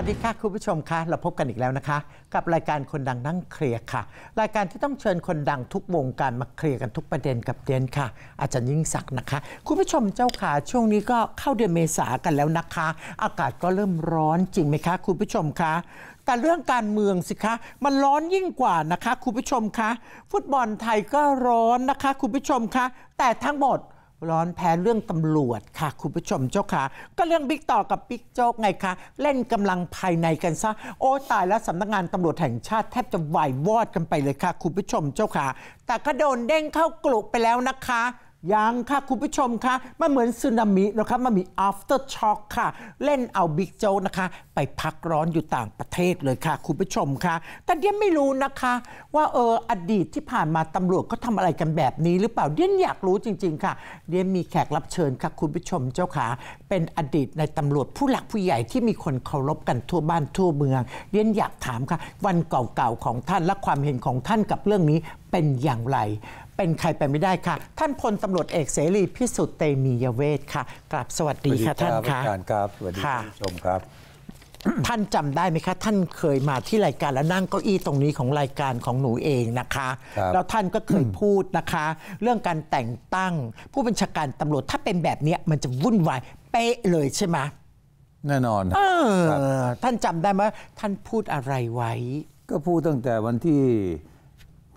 วัสดีค่ะคุณผู้ชมคะเราพบกันอีกแล้วนะคะ กับรายการคนดังนั่งเคลียร์ค่ะ รายการที่ต้องเชิญคนดังทุกวงการมาเคลียร์กันทุกประเด็นกับเดนค่ะ อาจารย์ยิ่งศักดิ์นะคะคุณผู้ชมเจ้าขาช่วงนี้ก็เข้าเดือนเมษากันแล้วนะคะ อากาศก็เริ่มร้อนจริงไหมคะคุณผู้ชมคะแต่เรื่องการเมืองสิคะมันร้อนยิ่งกว่านะคะคุณผู้ชมคะฟุตบอลไทยก็ร้อนนะคะคุณผู้ชมคะแต่ทั้งหมดร้อนแพ้เรื่องตำรวจค่ะคุณผู้ชมเจ้าค่ะ ก็เรื่องบิ๊กต่อกับบิ๊กโจ๊กไงคะเล่นกำลังภายในกันซะโอ้ตายแล้วสำนักงานตำรวจแห่งชาติแทบจะไหววอดกันไปเลยค่ะคุณผู้ชมเจ้าค่ะ แต่ก็โดนเด้งเข้ากลุ่มไปแล้วนะคะยังค่ะ คุณผู้ชมคะมันเหมือนสึนามินะคะมันมี after shock ค่ะ เล่นเอาบิ๊กโจ๊กนะคะ ไปพักร้อนอยู่ต่างประเทศเลยค่ะ คุณผู้ชมคะแต่เดียไม่รู้นะคะ ว่าเอออดีตที่ผ่านมาตำรวจก็ทำอะไรกันแบบนี้หรือเปล่าเดียอยากรู้จริงๆ ค่ะเดียมีแขกรับเชิญค่ะ คุณผู้ชมเจ้าขาเป็นอดีตในตำรวจผู้หลักผู้ใหญ่ที่มีคนเคารพกันทั่วบ้านทั่วเมืองเดียอยากถามค่ะ วันเก่าๆของท่านและความเห็นของท่านกับเรื่องนี้เป็นอย่างไรเป็นใครไปไม่ได้ค่ะ ท่านพลตำรวจเอกเสรีพิสุทธิ์เตมียเวทค่ะกลับสวัสดี ค่ะท่านค่ะัครับสวัสดีท่านผู้ชมครับ ท่านจำได้ไหมคะ ท่านเคยมาที่รายการและนั่งเก้าอี้ตรงนี้ของรายการของหนูเองนะคะคแล้วท่านก็เคยพูดนะคะ เรื่องการแต่งตั้ง ผู้บัญชาการตำรวจ ถ้าเป็นแบบนี้มันจะวุ่นวาย เป๊ะเลยใช่ไหมแน่นอนออท่านจำได้ไหมท่านพูดอะไรไว้ ก็พูดตั้งแต่วันที่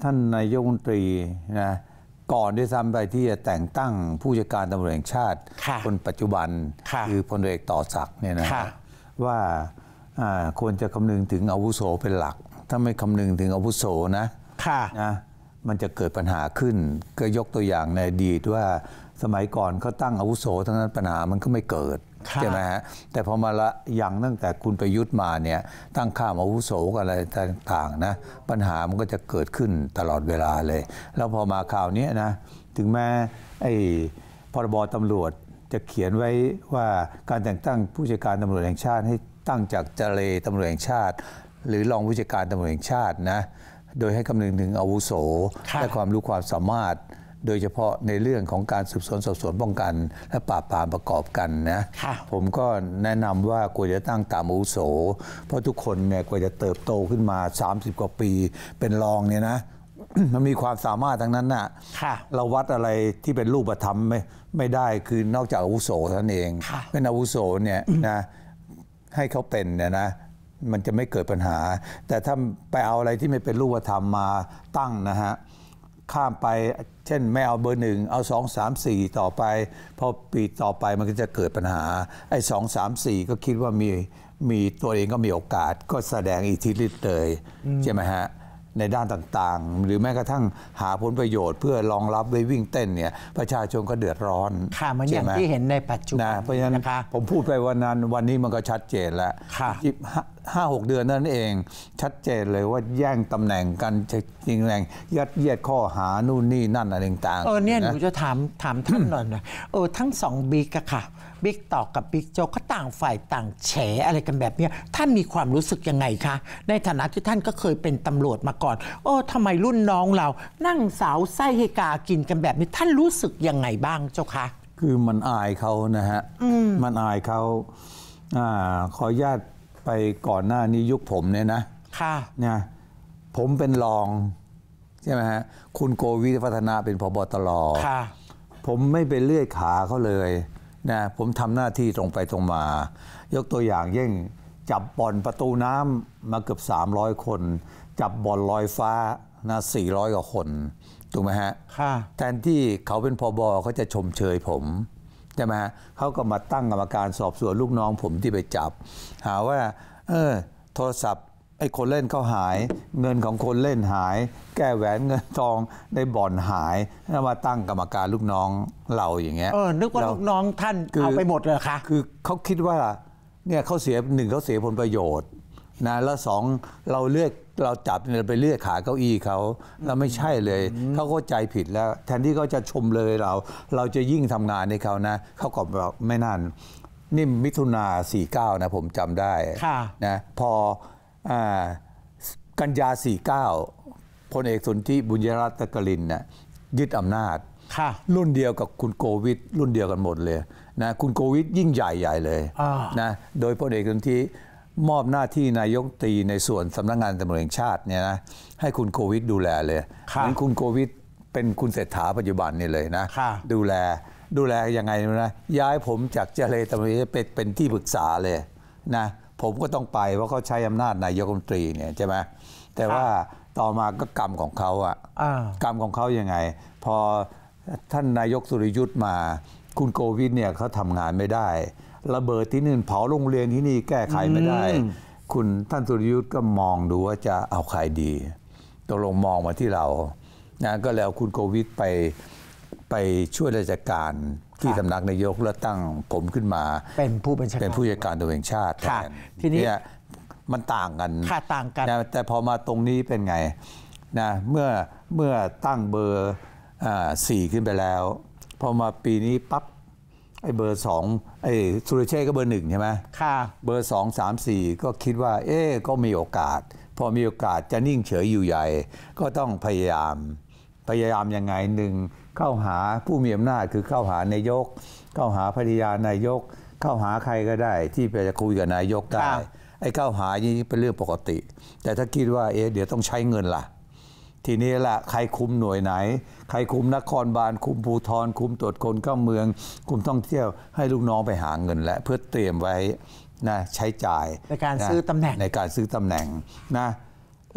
ท่านนายกรัฐมนตรีนะก่อนด้วยซ้ำไปที่จะแต่งตั้งผู้จัดการตำรวจแห่งชาติ คนปัจจุบันคือพลเอกต่อศักดิ์เนี่ยนะว่าควรจะคำนึงถึงอาวุโสเป็นหลัก ถ้าไม่คำนึงถึงอาวุโสนะนะมันจะเกิดปัญหาขึ้น ก็ยกตัวอย่างในอดีตว่าสมัยก่อนเขาตั้งอาวุโสทั้งนั้นปัญหามันก็ไม่เกิดใช่ไหมฮะแต่พอมาละยังตั้งแต่คุณประยุทธ์มาเนี่ยตั้งข้ามอาวุโสกันอะไรต่างๆนะปัญหามันก็จะเกิดขึ้นตลอดเวลาเลย แล้วพอมาข่าวนี้นะถึงแม้ไอ้พรบตำรวจจะเขียนไว้ว่าการแต่งตั้งผู้จัดการตำรวจแห่งชาติ ให้ตั้งจากเจรตตำรวจแห่งชาติ หรือรองผู้จัดการตำรวจแห่งชาตินะโดยให้คำนึงถึงอาวุโสและความรู้ความสามารถโดยเฉพาะในเรื่องของการสืบสวนสอบสวนป้องกันและปราบปรามประกอบกันนะผมก็แนะนำว่าควรจะตั้งตามอุโส เพราะทุกคนเนี่ยควรจะเติบโตขึ้นมา 30 กว่าปีเป็นรองเนี่ยนะ มันมีความสามารถทั้งนั้นนะ่ะเราวัดอะไรที่เป็นรูปธรรมไม่ไม่ได้คือนอกจากอาวุโสท่านเองเป็นอาวุโสเนี่ยนะให้เขาเป็นเนี่ยนะมันจะไม่เกิดปัญหา แต่ถ้าไปเอาอะไรที่ไม่เป็นรูปธรรมมาตั้งนะฮะข้ามไปช่น ไม่เอาเบอร์หนึ่งเอาสองสามสี่ต่อไปพอปีต่อไปมันก็จะเกิดปัญหาไอ้สองสามสี่ก็คิดว่ามีมีตัวเองก็มีโอกาส ก็แสดงอิทธิฤทธิ์เลย ใช่ไหมฮะ ในด้านต่างๆ หรือแม้กระทั่งหาผลประโยชน์เพื่อรองรับไว้วิ่งเต้นเนี่ยประชาชนก็เดือดร้อนค่ะมันอย่างที่เห็นในปัจจุบันนะเพราะฉะนั้นผมพูดไปวันนั้นวันนี้มันก็ชัดเจนแล้วห้าหกเดือนนั่นเอง ชัดเจนเลยว่าแย่งตำแหน่งกันจริงแรงยัดเยียดข้อหานู่นนี่นั่นอะไรต่างเออเนี่ยหนูจะถาม ถามท่านหน่อยนะเออทั้งสองบิ๊กอะค่ะบิ๊กต่อกับบิ๊กโจก็ต่างฝ่ายต่างแฉอะไรกันแบบนี้ท่านมีความรู้สึกยังไงคะ ในฐานะที่ท่านก็เคยเป็นตำรวจมาก่อนโอ้ทำไมรุ่นน้องเรา นั่งสาวไส้เฮกากินกันแบบนี้ท่านรู้สึกยังไงบ้างเจ้าคะคือมันอายเขานะฮะมมันอายเขาอขออนุญาตไปก่อนหน้านี้ยุคผมเนี่ยนะค่ะเนี่ยผมเป็นรองใช่ไหมฮะคุณโกวิพัฒนาเป็นพบตรค่ะผมไม่ไปเลื่อยขาเขาเลยนะผมทำหน้าที่ตรงไปตรงมา ยกตัวอย่างเย่งจับบอลประตูน้ำมาเกือบ 300 คน จับบอลลอยฟ้านะ400กว่าคนถูกไหมฮะค่ะแทนที่เขาเป็นพอบอเขาจะชมเชยผมใช่ไหมเขาก็มาตั้งกรรมการสอบสวนลูกน้องผมที่ไปจับ หาว่าเออโทรศัพท์ไอ้คนเล่นเขาหายเงินของคนเล่นหายแก้แหวนเงินทองในบ่อนหายแล้วมาตั้งกรรมการลูกน้องเราอย่างเงี้ยเออนึกว่าลูกน้องท่านเอาไปหมดเลยคะคือเขาคิดว่าเนี่ยเขาเสียหนึ่งเขาเสียผลประโยชน์นะแล้วสองเราเลือกเราจับเราไปเลือกขาเก้าอี้เขาเราไม่ใช่เลยเขาก็ใจผิดแล้ว แทนที่เขาจะชมเลยเราเราจะยิ่งทำงานในเขานะเขาก็บอกไม่นั่นนี่มิถุนาสี่เก้านะผมจำได้นะพออกันยาสี่เก้าพลเอกสนธิบุญยรัตนกลินนะ่ะยึดอำนาจค่ะรุ่นเดียวกับคุณโกวิทรุ่นเดียวกันหมดเลยนะคุณโกวิทยิ่งใหญ่ใหญ่เลยนะโดยพลเอกสนธิมอบหน้าที่นายกตีในส่วนสำนักงงานตำรวจแห่งชาติเนี่ยนะให้คุณโควิดดูแลเลยคหมือนคุณโควิดเป็นคุณเศรษฐาปัจจุบันนี่เลยนะ ดูแล ดูแลยังไงนะย้ายผมจากเจเลตำรวจเป็นเป็นที่ปรึกษาเลยนะผมก็ต้องไปเพราะเขาใช้อำนาจนายกรัฐมนตรีเนี่ยใช่ไหมแต่ว่าต่อมาก็กรรมของเขาอะกรรมของเขายังไง พอท่านนายกสุริยุทธ์มา คุณโควิดเนี่ยเขาทำงานไม่ได้ระเบิดที่นี่เผาโรงเรียนที่นี่แก้ไขไม่ได้ คุณท่านสุริยุทธ์ก็มองดูว่าจะเอาใครดีตกลงมองมาที่เรานะก็แล้วคุณโควิดไปไปช่วยราชการที่สำนักนายกแล้วตั้งผมขึ้นมา เป็นผู้บัญชาการเป็นผู้จัดการตัวเองชาติแทนทีนี้มันต่างกันค่ะต่างกัน แต่พอมาตรงนี้เป็นไงนะเมื่อเมื่อตั้งเบอร์สี่ขึ้นไปแล้วพอมาปีนี้ปั๊บไอ้เบอร์สองไอ้สุรเชษก็เบอร์หนึ่งใช่ไหมค่ะเบอร์สองสามสี่ก็คิดว่าเอ๊ก็มีโอกาส พอมีโอกาสจะนิ่งเฉยอยู่ใหญ่ ก็ต้องพยายามพยายามยังไงหนึ่งเข้าหาผู้มีอำนาจคือเข้าหานายก เข้าหาภริยานายก เข้าหาใครก็ได้ที่ไปจะคุยกับนายกได้ไอ้เข้าหานี่เป็นเรื่องปกติ แต่ถ้าคิดว่าเอ๊เดี๋ยวต้องใช้เงินล่ะทีนี้ละใครคุมหน่วยไหน ใครคุมนครบาลคุมภูทรคุมตรวจคนเข้าเมือง คุมท่องเที่ยว ให้ลูกน้องไปหาเงิน และเพื่อเตรียมไว้นะใช้จ่าย ในการซื้อตำแหน่งในการซื้อตำแหน่งนะ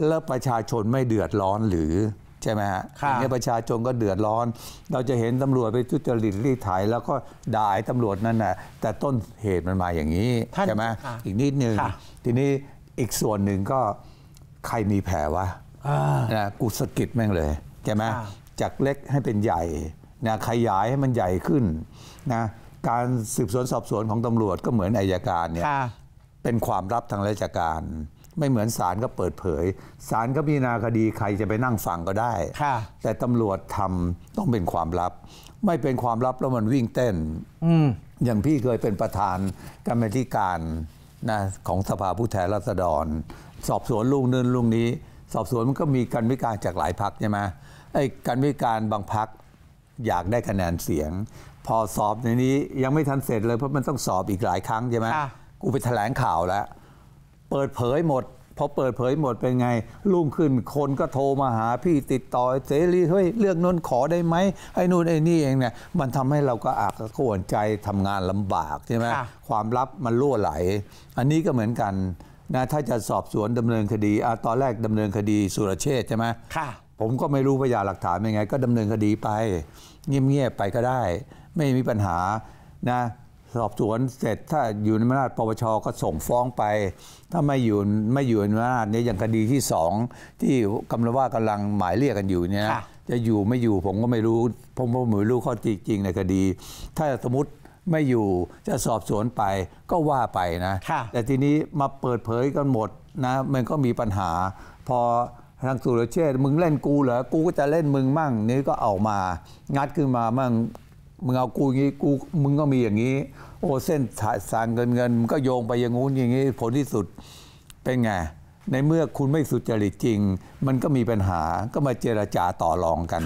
แล้วประชาชนไม่เดือดร้อนหรือใช่ไหมฮะอย่างนี้ประชาชนก็เดือดร้อน เราจะเห็นตำรวจไปทุจริตรีดไถแล้วก็ด่าตำรวจนั่นแหะแต่ต้นเหตุมันมาอย่างนี้ใช่ไหมอีกนิดนึงทีนี้อีกส่วนหนึ่งก็ใครมีแผลวะนะกุศกิจแม่งเลยใช่ไหมจากเล็กให้เป็นใหญ่นะขยายให้มันใหญ่ขึ้นนะการสืบสวนสอบสวนของตำรวจก็เหมือนอายการเนี่ยเป็นความลับทางราชการ ไม่เหมือนศาลก็เปิดเผยศาลก็พิจารณาคดีใครจะไปนั่งฟังก็ได้แต่ตำรวจทำต้องเป็นความลับ ไม่เป็นความลับแล้วมันวิ่งเต้นอย่างพี่เคยเป็นประธานกรรมธิการนะของสภาผู้แทนราษฎร สอบสวนลุงนึนลุงนี้สอบสวนมันก็มีการวิการจากหลายพักใช่ไหมไอ้การวิการบางพักอยากได้คะแนนเสียง พอสอบในนี้ยังไม่ทันเสร็จเลย เพราะมันต้องสอบอีกหลายครั้งใช่ไหมกูไปแถลงข่าวแล้ว เปิดเผยหมดพอเปิดเผยหมดเป็นไง ลุ่งขึ้นคนก็โทรมาหาพี่ติดต่อเสรีเฮ้ยเรื่องน้นขอได้ไหมไอ้นู่นไอ้นี่เองเนี่ยมันทำให้เราก็อักขวนใจทำงานลำบากใช่ไหมความลับมันล่วไหล อันนี้ก็เหมือนกันนะถ้าจะสอบสวนดำเนินคดีอตอนแรกดำเนินคดีสุรเชษใช่ไหมค่ะผมก็ไม่รู้พยานหลักฐานยังไงก็ดำเนินคดีไปเงียบๆไปก็ได้ ไม่มีปัญหานะสอบสวนเสร็จถ้าอยู่ในอำนาจปปชก็ส่งฟ้องไป ถ้าไม่อยู่ไม่อยู่ในอำนาจเนี่ยอย่างคดีที่สองที่กำลังว่ากำลังหมายเรียกกันอยู่เนี่ยจะอยู่ไม่อยู่ผมก็ไม่รู้ ผมก็ไม่รู้ข้อจริงในคดี ถ้าสมมติไม่อยู่จะสอบสวนไปก็ว่าไปนะแต่ทีนี้มาเปิดเผยกันหมดนะ มันก็มีปัญหา พอทางสุรเชษมึงเล่นกูเหรอกูก็จะเล่นมึงมั่งนี่ก็เอามา งัดขึ้นมามั่งมึงเอากูอย่างนี้กูมึงก็มีอย่างนี้ โอ้เส้นสางเงินเงินมันก็โยงไปอย่างงู้นอย่างนี้ผลที่สุดเป็นไงในเมื่อคุณไม่สุจริตจริง มันก็มีปัญหาก็มาเจรจาต่อรองกัน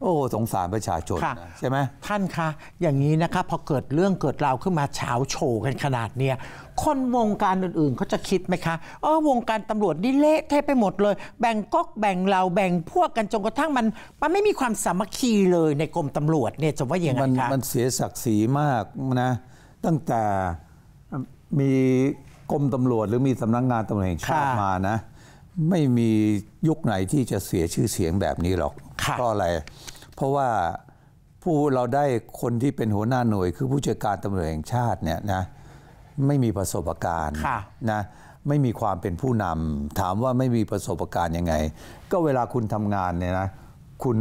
โอ้สงสารประชาชนใช่ไหมท่านคะ อย่างนี้นะคะ พอเกิดเรื่องเกิดราวขึ้นมาเฉาโฉกันขนาดเนี้ยคนวงการอื่นๆเขาจะคิดไหมคะเออวงการตำรวจนี่เละเทะไปหมดเลย แบ่งก๊กแบ่งเราแบ่งพวกกันจนกระทั่งมันมันไม่มีความสามัคคีเลยในกรมตำรวจเนี่ยจะว่าอย่างไรคะมันเสียศักดิ์ศรีมากนะ ตั้งแต่มีกรมตำรวจหรือมีสำนักงานตำรวจแห่งชาติมานะ ไม่มียุคไหนที่จะเสียชื่อเสียงแบบนี้หรอกเพราะอะไรเพราะว่าผู้เราได้คนที่เป็นหัวหน้าหน่วยคือผู้จัดการตำรวจแห่งชาติเนี่ยนะไม่มีประสบการณ์นะไม่มีความเป็นผู้นำ ถามว่าไม่มีประสบการณ์ยังไง ก็เวลาคุณทำงานเนี่ยนะ คุณ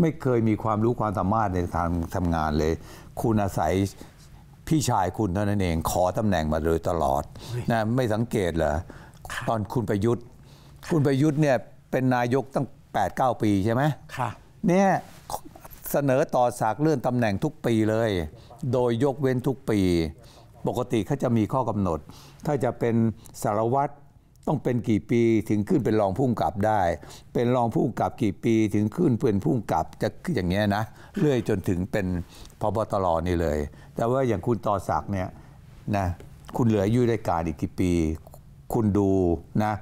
ไม่เคยมีความรู้ความสามารถในทางทำงานเลย คุณอาศัยพี่ชายคุณเท่านั้นเอง ขอตำแหน่งมาโดยตลอดนะไม่สังเกตเหรอตอนคุณประยุทธ์ คุณประยุทธ์เนี่ยเป็นนายกตั้ง8-9ปีใช่ไหมค่ะเนี่ยเสนอต่อสากเลื่อนตำแหน่งทุกปีเลย โดยยกเว้นทุกปี ปกติเขาจะมีข้อกำหนด ถ้าจะเป็นสารวัตรต้องเป็นกี่ปี ถึงขึ้นเป็นรองผู้กำกับได้ เป็นรองผู้กำกับกี่ปี ถึงขึ้นเป็นผู้กำกับจะอย่างเงี้ยนะ เรื่อยจนถึงเป็นพบตรนี่เลย แต่ว่าอย่างคุณต่อสักเนี่ยนะคุณเหลืออยู่ในการอีกกี่ปี คุณดูนะ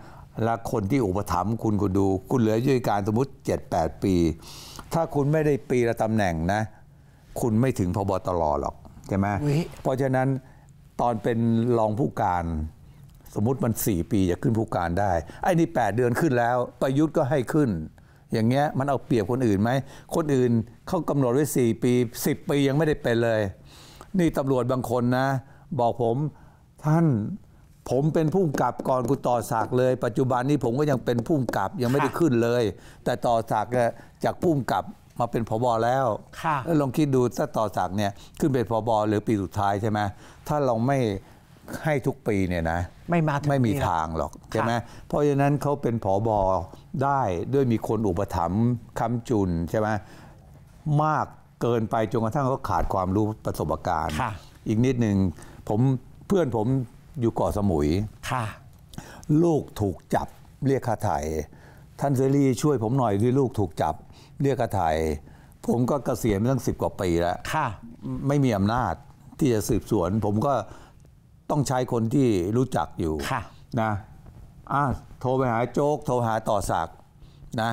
และคนที่อุปถัมภ์คุณก็ดู คุณเหลืออายการสมมติ 78 ปี ถ้าคุณไม่ได้ปีละตำแหน่งนะ คุณไม่ถึงพบตรหรอก ใช่ไหมเพราะฉะนั้นตอนเป็นรองผู้การ สมมติมัน 4 ปีจะขึ้นผู้การได้ ไอ้ นี่ 8 เดือนขึ้นแล้ว ประยุทธ์ก็ให้ขึ้น อย่างเงี้ยมันเอาเปรียบคนอื่นไหม คนอื่นเขากำหนดไว้ 4 ปี 10 ปียังไม่ได้เป็นเลย นี่ตำรวจบางคนนะ บอกผมท่านผมเป็นผู้กับก่อนคุณต่อสักเลยปัจจุบันนี้ผมก็ยังเป็นผู้กับยังไม่ได้ขึ้นเลย แต่ต่อสักจากผู้กับมาเป็นผบอแล้วแล้วลองคิดดูถ้าต่อสักเนี่ยขึ้นเป็นผบอหรือปีสุดท้ายใช่ไหมถ้าเราไม่ให้ทุกปีเนี่ยนะ ไม่มาไม่มีทางหรอกใช่ไหมเพราะฉะนั้นเขาเป็นผบอได้ด้วยมีคนอุปถัมภ์คำจุนใช่ไหมมากเกินไปจนกระทั่งเขาขาดความรู้ประสบการณ์ อีกนิดหนึ่งผมเพื่อนผมอยู่เกาะสมุยค่ะลูกถูกจับเรียกค่าไถ่ท่านเสรีช่วยผมหน่อยที่ลูกถูกจับเรียกค่าไถ่ผมก็เกษียณมปตั้งสิบกว่าปีแล้วค่ะไม่มีอำนาจที่จะสืบสวน ผมก็ต้องใช้คนที่รู้จักอยู่ค่ะนะอ่ะโทรไปหาโจ๊ก โทรหาต่อสักนะ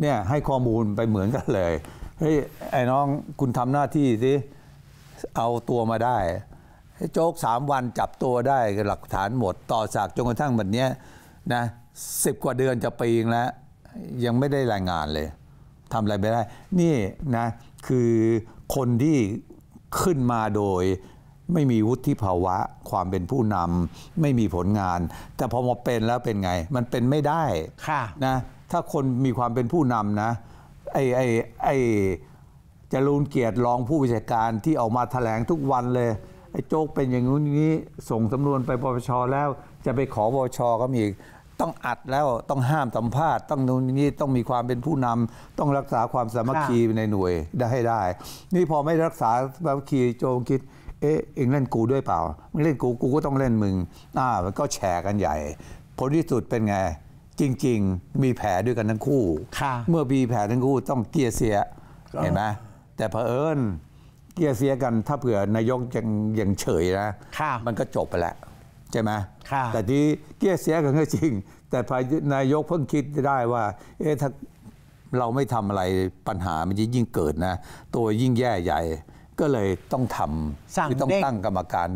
เนี่ยให้ข้อมูลไปเหมือนกันเลย เฮ้ยไอ้น้องคุณทำหน้าที่สิ เอาตัวมาได้โจ๊กสามวันจับตัวได้หลักฐานหมด ต่อจากจนกระทั่งแบบนี้นะสิบกว่าเดือนจะปีงแล้ว ยังไม่ได้รายงานเลยทำอะไรไม่ได้นี่นะคือคนที่ขึ้นมาโดยไม่มีวุฒิภาวะ ความเป็นผู้นำไม่มีผลงาน แต่พอมาเป็นแล้วเป็นไงมันเป็นไม่ได้ค่ะนะถ้าคนมีความเป็นผู้นำนะ ไอ้ไอ้ไอ้จรูนเกียรติรองผู้วิชาการที่ออกมาแถลงทุกวันเลยไอ้โจ๊กเป็นอย่างงู้นนี้ส่งสำนวนไปปปชแล้ว จะไปขอปปชก็มีต้องอัดแล้วต้องห้ามสัมภาษณ์ต้องนู่นนี่ต้องมีความเป็นผู้นำ ต้องรักษาความสามัคคีในหน่วยได้ให้ได้ นี่พอไม่รักษาสามัคคีโจงคิดเอ๊ะเองเล่นกูด้วยเปล่ามึงเล่นกูกูก็ต้องเล่นมึงอ่ามันก็แฉกันใหญ่ผลที่สุดเป็นไงจริงๆ มีแผลด้วยกันทั้งคู่เมื่อมีแผลทั้งคู่ต้องเกียร์เสียเห็นไหมแต่เผอิญเกียเสียกันถ้าเผื่อนายกยังยังเฉยนะมันก็จบไปแล้ว ใช่ไหมแต่ที่เกียเสียกันก็จริง แต่พานายกเพิ่งคิดได้ว่าเอ๊ะถ้าเราไม่ทำอะไรปัญหามันจะยิ่งเกิดนะ ตัวยิ่งแย่ใหญ่ ก็เลยต้องทำคือต้องตั้งกรรมการ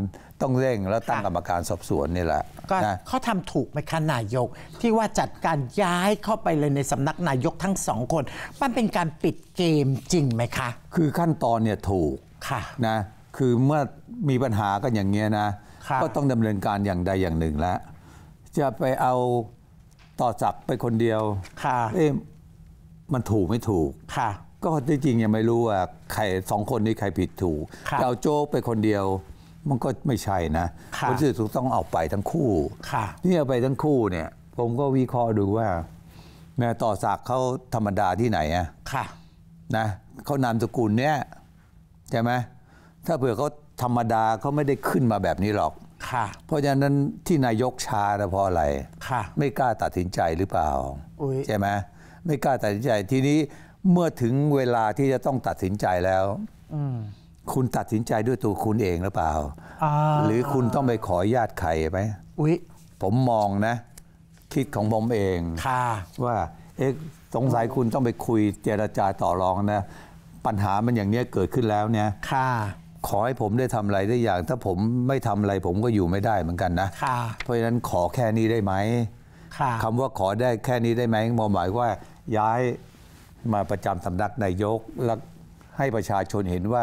ต้องเร่ง แล้วตั้งกรรมการสอบสวนนี่แหละก็เขาทำถูกไหมคะนายกที่ว่าจัดการย้ายเข้าไปเลยในสำนักนายกทั้งสองคน มันเป็นการปิดเกมจริงไหมคะ คือขั้นตอนเนี่ยถูกค่ะนะคือเมื่อมีปัญหากันอย่างเงี้ยนะ ก็ต้องดำเนินการอย่างใดอย่างหนึ่งแล้วจะไปเอาต่อจักไปคนเดียวเอ๊ะ มันถูกไม่ถูกค่ะ ก็ที่จริงยังไม่รู้ว่าใครสองคนนี้ใครผิดถูกจะเอาโจ๊กไปคนเดียวมันก็ไม่ใช่นะคนสื่ถูกต้องเอาไปทั้งคู่นี่เอาไปทั้งคู่เนี่ย ผมก็วิเคราะห์ดูว่า แม่ต่อสักเขาธรรมดาที่ไหนอะค่ะนะเขานามสกุลเนี่ยใช่ไหมถ้าเผื่อเขาธรรมดาเขาไม่ได้ขึ้นมาแบบนี้หรอก ค่ะ เพราะฉะนั้นที่นายกชานะเพราะอะไร ค่ะไม่กล้าตัดสินใจหรือเปล่าใช่ไหมไม่กล้าตัดสินใจทีนี้เมื่อถึงเวลาที่จะต้องตัดสินใจแล้วคุณตัดสินใจด้วยตัวคุณเองหรือเปล่าหรือคุณต้องไปขอญาติใครไหมอุยผมมองนะคิดของผมเองว่าเอ๊ะสงสัยคุณต้องไปคุยเจรจาต่อรองนะปัญหามันอย่างนี้เกิดขึ้นแล้วเนี่ย ค่ะขอให้ผมได้ทำอะไรได้อย่าง ถ้าผมไม่ทำอะไรผมก็อยู่ไม่ได้เหมือนกันนะค่ะเพราะฉะนั้นขอแค่นี้ได้ไหมค่ะคำว่าขอได้แค่นี้ได้ไหมหมายว่า ย้ายมาประจำสำนักนายกแล้วให้ประชาชนเห็นว่า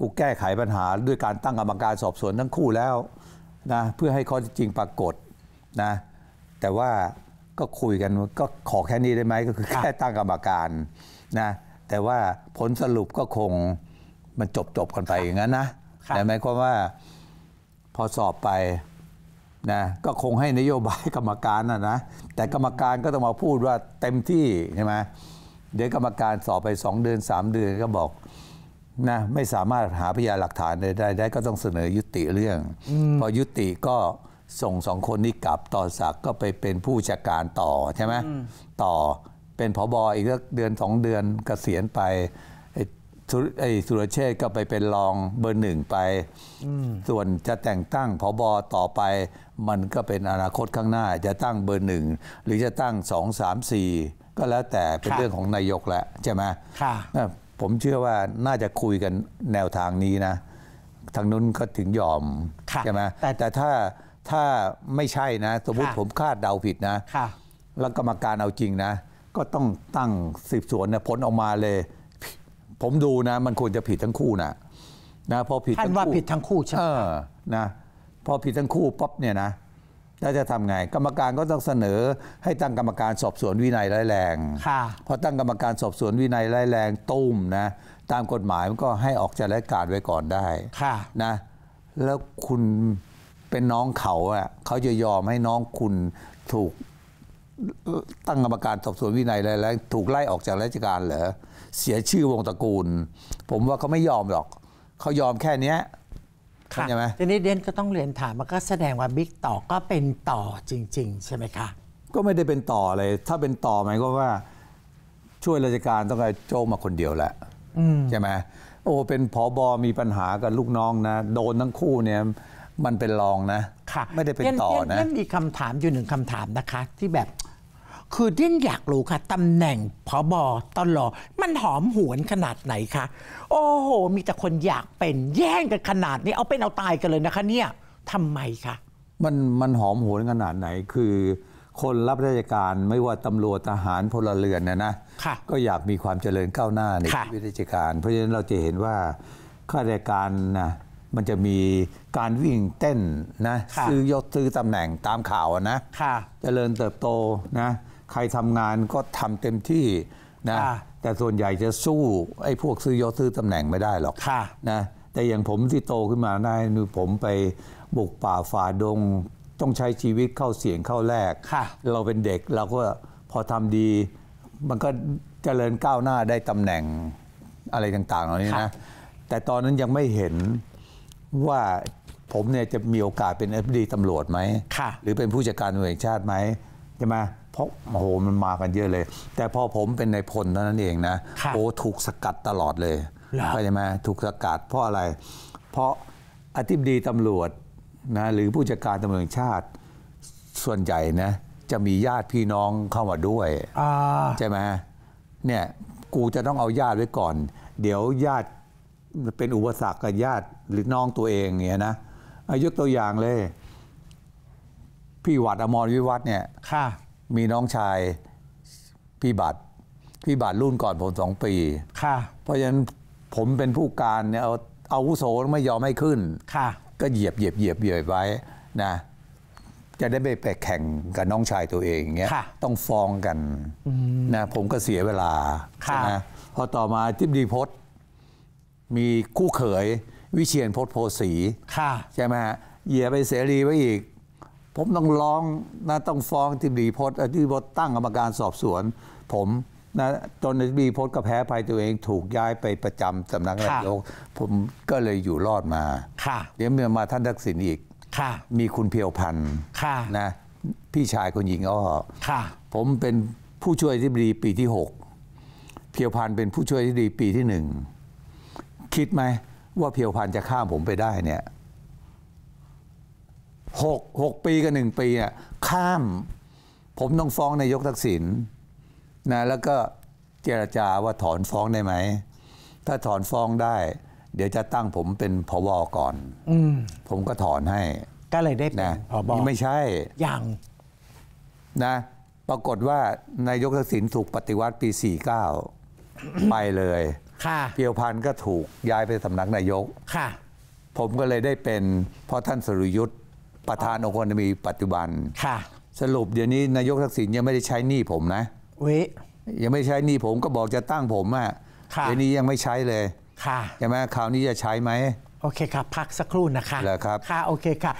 กูแก้ไขปัญหา ด้วยการตั้งกรรมการสอบสวนทั้งคู่แล้วนะเพื่อให้ข้อจริงปรากฏนะแต่ว่าก็คุยกันก็ขอแค่นี้ได้ไหมก็คือแค่ตั้งกรรมการนะแต่ว่าผลสรุปก็คงมันจบจบกันไปอย่างนั้นนะแต่หมายความว่าพอสอบไปนะก็คงให้นโยบายกรรมการนะนะแต่กรรมการก็ต้องมาพูดว่าเต็มที่ใช่ไหมเดี๋ยวกรรมการสอบไปสองเดือนสามเดือนก็บอกนะไม่สามารถหาพยานหลักฐานได้ ได้ก็ต้องเสนอยุติเรื่องอพอยุติก็ส่งสองคนนี้กลับต่อสักก็ไปเป็นผู้จัดการต่อใช่ไหมต่อเป็นผอบออีกสักเดือนสองเดือนกเกษียณไปไอ้สุรเชษก็ไปเป็นรองเบอร์หนึ่งไปส่วนจะแต่งตั้งผอบอต่อไป มันก็เป็นอนาคตข้างหน้าจะตั้งเบอร์หนึ่งหรือจะตั้งสองสามสี่ก็แล้วแต่เป็นเรื่องของนายกแหละใช่ไหมผมเชื่อว่าน่าจะคุยกันแนวทางนี้นะทางนู้นก็ถึงยอมใช่ไหมแต่แต่ถ้าถ้าไม่ใช่นะสมมติผมคาดเดาผิดนะแล้วกรรมการเอาจริงนะก็ต้องตั้งสืบสวนเนี่ยผลออกมาเลย ผมดูนะ มันควรจะผิดทั้งคู่นะนะพอผิดทั้งคู่ท่านว่าผิดทั้งคู่ใช่ไหมนะพอผิดทั้งคู่ป๊อปเนี่ยนะแล้วจะทำไง กรรมการก็ต้องเสนอ ให้ตั้งกรรมการสอบสวนวินัยร้ายแรงค่ะพอตั้งกรรมการสอบสวนวินัยร้ายแรงตุ้มนะตามกฎหมายมันก็ให้ออกจากราชการไว้ก่อนได้ค่ะนะแล้วคุณเป็นน้องเขาอ่ะเขาจะยอมให้น้องคุณถูกตั้งกรรมการสอบสวนวินัยอะไรแล้วถูกไล่ออกจากราชการเหรอเสียชื่อวงตระกูล ผมว่าเขาไม่ยอมหรอก เขายอมแค่เนี้ยใช่ไหมทีนี้เดนก็ต้องเรียนถามมันก็แสดงว่าบิ๊กต่อก็เป็นต่อจริง ๆ ใช่ไหมคะ ก็ไม่ได้เป็นต่อเลย ถ้าเป็นต่อหมายก็ว่า ช่วยราชการต้องการโจมาคนเดียวแหละใช่ไหมโอ้เป็นผอบอมีปัญหากับลูกน้องนะโดนทั้งคู่เนี่ยมันเป็นรองนะไม่ได้เป็นต่อนะมีคำถามอยู่หนึ่งคำถามนะคะที่แบบคือดิ้นอยากรู้ค่ะตำแหน่งพอบอตลอมันหอมหวนขนาดไหนคะโอ้โหมีแต่คนอยากเป็นแย่งกันขนาดนี้ เอาเป็นเอาตายกันเลยนะคะ เนี่ยทำไมคะมันมันหอมหวนขนาดไหน คือ คนรับราชการไม่ว่าตำรวจทหารพลเรือนนะนะก็อยากมีความเจริญก้าวหน้าในชีวิตราชการ เพราะฉะนั้นเราจะเห็นว่าข้าราชการนะมันจะมีการวิ่งเต้นนะซื้อยศซื้อตำแหน่งตามข่าวนะะเจริญเติบโตนะใครทำงานก็ทำเต็มที่นะแต่ส่วนใหญ่จะสู้ ไอ้พวกซื้อยศซื้อตำแหน่งไม่ได้หรอกะนะแต่อย่างผมที่โตขึ้นมาได้นูผมไปบุกป่าฝ่าดง ต้องใช้ชีวิตเข้าเสี่ยงเข้าแลกเราเป็นเด็กเราก็พอทำดี มันก็เจริญก้าวหน้าได้ตำแหน่งอะไรต่างๆเหล่านี้นะแต่ตอนนั้นยังไม่เห็นว่าผมเนี่ยจะมีโอกาสเป็นอดีตำรวจไหมหรือเป็นผู้จัดการตำรวจแห่งชาติไหมใช่ไหมเพราะโอ้โหมันมากันเยอะเลย แต่พอผมเป็นในพลเท่านั้นเองนะโอ้ถูกสกัดตลอดเลยเข้าใจไหมถูกสกัดเพราะอะไร เพราะอธิบดีตำรวจนะหรือผู้จัดการตำรวจชาติส่วนใหญ่นะ จะมีญาติพี่น้องเข้ามาด้วยใช่ไหมเนี่ย กูจะต้องเอาญาติไว้ก่อน เดี๋ยวญาติเป็นอุปสรรคกับญาติหรือน้องตัวเองเนี่ยนะยกตัวอย่างเลย พี่วัดอมรวิวัฒเนี่ยค่ะมีน้องชายพี่บัตรพี่บัตรรุ่นก่อนผมสองปี ค่ะ เพราะฉะนั้นผมเป็นผู้การเนี่ยเอาเอาวุโสไม่ยอมให้ขึ้น ค่ะก็เหยียบเหยียบเหยียบเหยียบไว้นะ จะได้ไปไปแข่งกับน้องชายตัวเองเงี้ยต้องฟ้องกันนะผมก็เสียเวลาค่ะนะพอต่อมาทิพดีพศมีคู่เขยวิเชียนพศโพสี ค่ะใช่ไหมฮะเหยียบไปเสรีไว้อีกผมต้องร้องนะต้องฟ้องที่ดีพศที่บดตั้งกรรมการสอบสวน ผมนะจนดีพศก็แพ้ภัยตัวเองถูกย้ายไปประจำสำนักนายกผมก็เลยอยู่รอดมาเดี๋ยวเมื่อมาท่านทักษิณอีกมีคุณเพียวพันธ์นะ พี่ชายคนหญิงอ้อผมเป็นผู้ช่วยที่ดีปีที่หกเพียวพันธ์เป็นผู้ช่วยที่ดี ปีที่หนึ่งคิดไหมว่าเพียวพันธ์จะฆ่าผมไปได้เนี่ยหกหกปีกับหนึ่งปีอ่ะข้าม ผมต้องฟ้องนายกทักษิณนะ แล้วก็เจรจาว่าถอนฟ้องได้ไหมถ้าถอนฟ้องได้ เดี๋ยวจะตั้งผมเป็นพวก่อน อืผมก็ถอนให้ ก็เลยได้เป็นพบไม่ใช่ อย่างนะ ปรากฏว่านายกทักษิณถูกปฏิวัติปี 49 ไปเลยเพียวพันธ์ก็ถูกย้ายไปสำนักนายกค่ะ ผมก็เลยได้เป็นเพราะท่านสรุยุทธประธานองค์ครมีปัจจุบัน ค่ะ สรุปเดี๋ยวนี้นายกทักษิณยังไม่ได้ใช้หนี้ผมนะเวยังไม่ใช้หนี้ผมก็บอกจะตั้งผมอะ่ะเดี๋ยวนี้ยังไม่ใช้เลย ค่ะใช่ไหมคราวนี้จะใช้ไหมโอเคค่ะพักสักครู่นะคะลครับค่ะโอเคค่ะ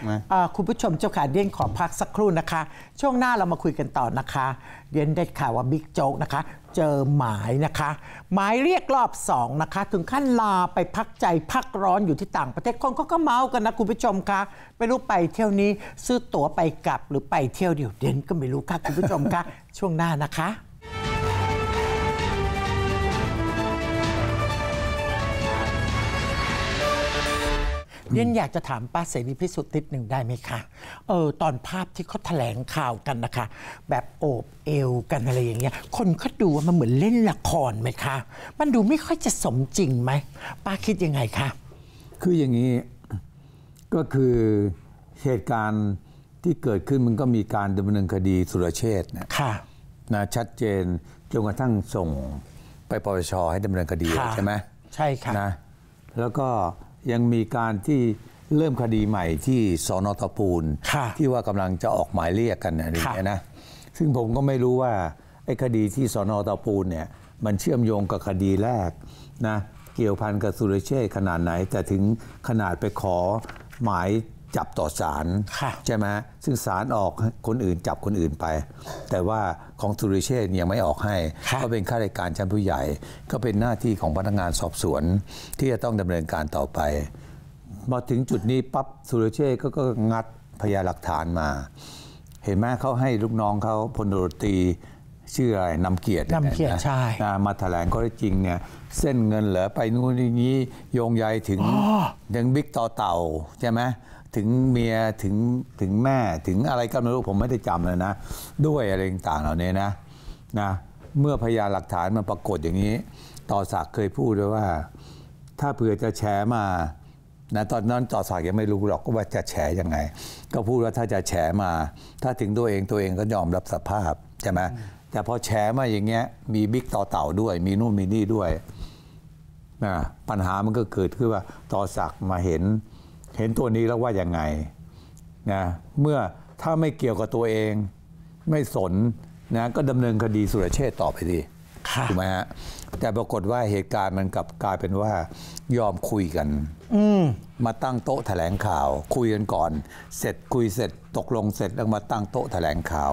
คุณผู้ชมเจ้าขาเด้่งขอพักสักครู่นะคะ ช่วงหน้าเรามาคุยกันต่อนะคะ เดียนได้ข่าวว่าบิ๊กโจ๊กนะคะเจอหมายนะคะ หมายเรียกรอบสองนะคะถึงขั้นลา ไปพักใจพักร้อนอยู่ที่ต่างประเทศคนก็ก็เมาส์กันนะคุณผู้ชมคะไม่รู้ไปเที่ยวนี้ซื้อตั๋วไปกลับหรือไปเที่ยวเดียวเด่นก็ไม่รู้ค่ะคุณผู้ชมคะช่วงหน้านะคะเรียนอยากจะถามป้าเสรีพิสุทธิ์นิดหนึ่งได้ไหมคะ เออตอนภาพที่เขาแถลงข่าวกันนะคะ แบบโอบเอวกันอะไรอย่างเงี้ย คนก็ดูว่ามันเหมือนเล่นละครไหมคะ มันดูไม่ค่อยจะสมจริงไหมป้าคิดยังไงคะ คืออย่างนี้ก็คือ เหตุการณ์ที่เกิดขึ้นมันก็มีการดำเนินคดีสุรเชษนะ ค่ะ นะชัดเจนจนกระทั่งส่งไปปปชให้ดำเนินคดีใช่ไหมใช่ค่ะนะแล้วก็ยังมีการที่เริ่มคดีใหม่ที่สอนอตปูนที่ว่ากำลังจะออกหมายเรียกกันอะไรอย่างเงี้ยนะซึ่งผมก็ไม่รู้ว่าไอ้คดีที่สอนอตปูนเนี่ยมันเชื่อมโยงกับคดีแรกนะเกี่ยวพันกับสุรเชษขนาดไหนแต่ถึงขนาดไปขอหมายจับต่อศาลใช่ไหมซึ่งศาลออกคนอื่นจับคนอื่นไป แต่ว่าของสุริเชษยังไม่ออกให้ก็เป็นข้าราชการชั้นผู้ใหญ่ ก็เป็นหน้าที่ของพนักงานสอบสวนที่จะต้องดำเนินการต่อไปมาถึงจุดนี้ปั๊บสุริเชษก็ก็งัดพยานหลักฐานมา เห็นไหมเขาให้ลูกน้องเขาพลโรตีชื่ออะไรนำเกียรตินำเกียรติใช่มาแถลงข้อด้จริงเนี่ยเส้นเงินเหลือไปนู่นนี่โยงใยถึงถึงบิ๊กต่อเต่าใช่ไหมถึงเมียถึงถึงแม่ถึงอะไรก็ไม่รู้ผมไม่ได้จำเลยนะ ด้วยอะไรต่างๆเหล่านี้นะนะเมื่อพยานหลักฐานมันปรากฏอย่างนี้ต่อศักเคยพูดด้วยว่า ถ้าเผื่อจะแชร์มานะตอนนั้นต่อศักยังไม่รู้หรอกว่าจะแฉยังไง ก็พูดว่าถ้าจะแฉมา ถ้าถึงตัวเองตัวเองก็ยอมรับสภาพใช่ไหมแต่พอแฉมาอย่างเงี้ยมีบิ๊กต่อเต่า ด้วย มีนู่นมีนี่ด้วยนะปัญหามันก็เกิดขึ้นว่าต่อศักมาเห็นเห็นตัวนี้ แล้วว่ายังไงนะ เมื่อถ้าไม่เกี่ยวกับตัวเอง ไม่สนนะก็ดำเนินคดีสุรเชษต่อไปดีถูกไหมฮะแต่ปรากฏว่าเหตุการณ์มันกลับกลายเป็นว่า ยอมคุยกันมมาตั้งโต๊ะแถลงข่าว คุยกันก่อน เสร็จคุยเสร็จตกลงเสร็จแล้วมาตั้งโต๊ะแถลงข่าว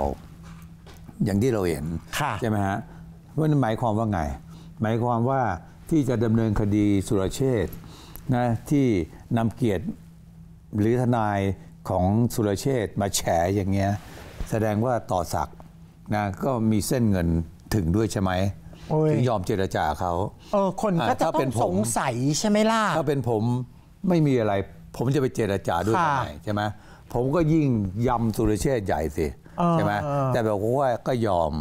อย่างที่เราเห็นใช่ไหมฮะว่าหมายความว่าไง หมายความว่าที่จะดำเนินคดีสุรเชษนะที่นำเกียรติหรือทนายของสุรเชษมาแฉอย่างเงี้ยแสดงว่าต่อสักนะก็มีเส้นเงินถึงด้วยใช่ไหมถึงยอมเจรจาเขาเออคนก็จะต้องสงสัยใช่ไหมล่ะ ถ้าเป็นผมไม่มีอะไร ผมจะไปเจรจาด้วยทำไมใช่ไหมผมก็ยิ่งยำสุรเชษใหญ่สิใช่ไหมแต่แบบว่าก็ยอม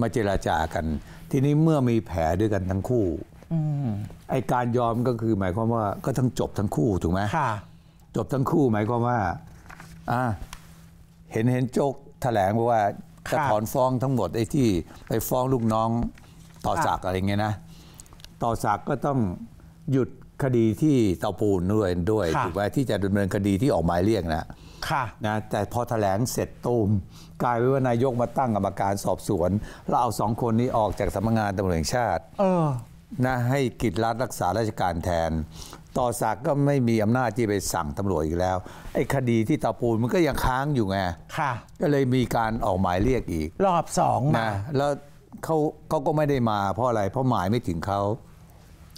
มาเจราจากัน ทีนี้เมื่อมีแผลด้วยกันทั้งคู่อไอการยอมก็คือหมายความว่าก็ทั้งจบทั้งคู่ถูกไหมจบทั้งคู่หมายความว่าอ่า เห็นเห็นโจกแถลงว่าจะถอนฟ้องทั้งหมดไอ้ที่ไปฟ้องลูกน้อง ต่อสักอะไรเงี้ยนะ ต่อสักก็ต้องหยุดคดีที่เตาปูนด้วยด้วยถูกไหมที่จะดำเนินคดีที่ออกหมายเรียกนะค่ะนะแต่พอแถลงเสร็จตูมกลายเป็นว่านายกมาตั้งกรรมการสอบสวน แล้วเอาสองคนนี้ออกจากสำนักงานตำรวจแห่งชาตินะ ให้กิจรัฐรักษาราชการแทนต่อสักก็ไม่มีอำนาจที่ไปสั่งตำรวจอีกแล้ว ไอ้คดีที่ตาปูนมันก็ยังค้างอยู่ไงค่ะก็เลยมีการออกหมายเรียกอีก รอบสองมานะแล้วเขาเขาก็ไม่ได้มาเพราะอะไร เพราะหมายไม่ถึงเขา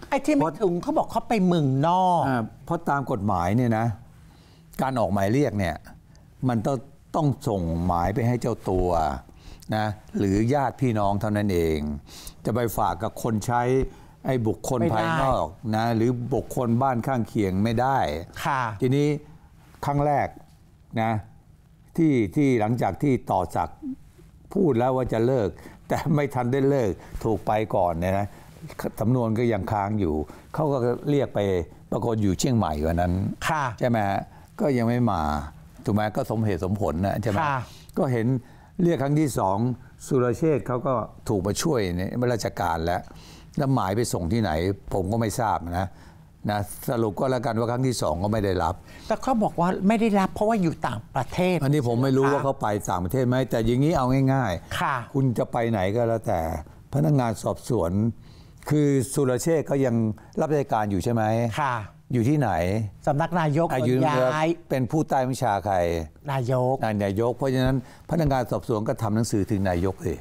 ไอ้ที่ไม่ถึงเขาบอกเขาไปเมืองนอกเพราะตามกฎหมายเนี่ยนะ การออกหมายเรียกเนี่ย มันต้องต้องส่งหมายไปให้เจ้าตัวนะหรือญาติพี่น้องเท่านั้นเอง จะไปฝากกับคนใช้ไอ้บุคคลภายนอกนะหรือบุคคลบ้านข้างเคียงไม่ได้ ค่ะทีนี้ครั้งแรกนะที่ที่หลังจากที่ต่อจากพูดแล้วว่าจะเลิก แต่ไม่ทันได้เลิก ถูกไปก่อนเนี่ยนะสำนวนก็ยังค้างอยู่ เขาก็เรียกไปปรากฏอยู่เชียงใหม่วันนั้น ค่ะใช่ไหมก็ยังไม่มาถูกไหมก็สมเหตุสมผลนะใช่ไหมก็เห็นเรียกครั้งที่สอง สุรเชษเขาก็ถูกมาช่วยในราชการแล้วแล้วหมายไปส่งที่ไหนผมก็ไม่ทราบนะนะสรุปก็แล้วกันว่าครั้งที่สองก็ไม่ได้รับ แต่เขาบอกว่าไม่ได้รับ เพราะว่าอยู่ต่างประเทศอันนี้ผมไม่รู้ว่าเขาไปต่างประเทศไหมแต่อย่างนี้เอาง่ายๆ ค่ะ คุณจะไปไหนก็แล้วแต่ พนักงงานสอบสวน คือสุรเชษก็ยังรับราชการอยู่ใช่ไหมค่ะ อยู่ที่ไหนสำนักนายกอยุย้ายเป็นผู้ใต้บัญชาใครนายกนายกเพราะฉะนั้นพนักงานสอบสวนก็ทำหนังสือถึงนายกเลย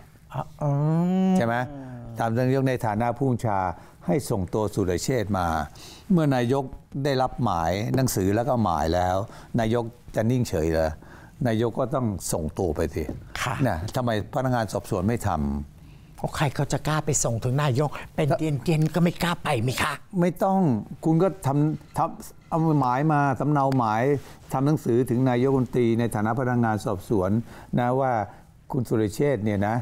ใช่ไหมตามนายกในฐานะผู้บัญชาให้ส่งตัวสุรเชษมา เมื่อนายกได้รับหมายหนังสือแล้วก็หมายแล้ว นายกจะนิ่งเฉยเหรอนายกก็ต้องส่งตัวไปสิค่ะนะทำไมพนักงานสอบสวนไม่ทำเพราะใครเขาจะกล้าไปส่งถึงนายก เป็นเตียนเตียนก็ไม่กล้าไปมิคะ ไม่ต้องคุณก็ทำทำเอาหมายมาสำเนาหมายทำหนังสือถึงนายกรัฐมนตรีในฐานะพนักงานสอบสวนนะว่าคุณสุรเชษเนี่ยนะ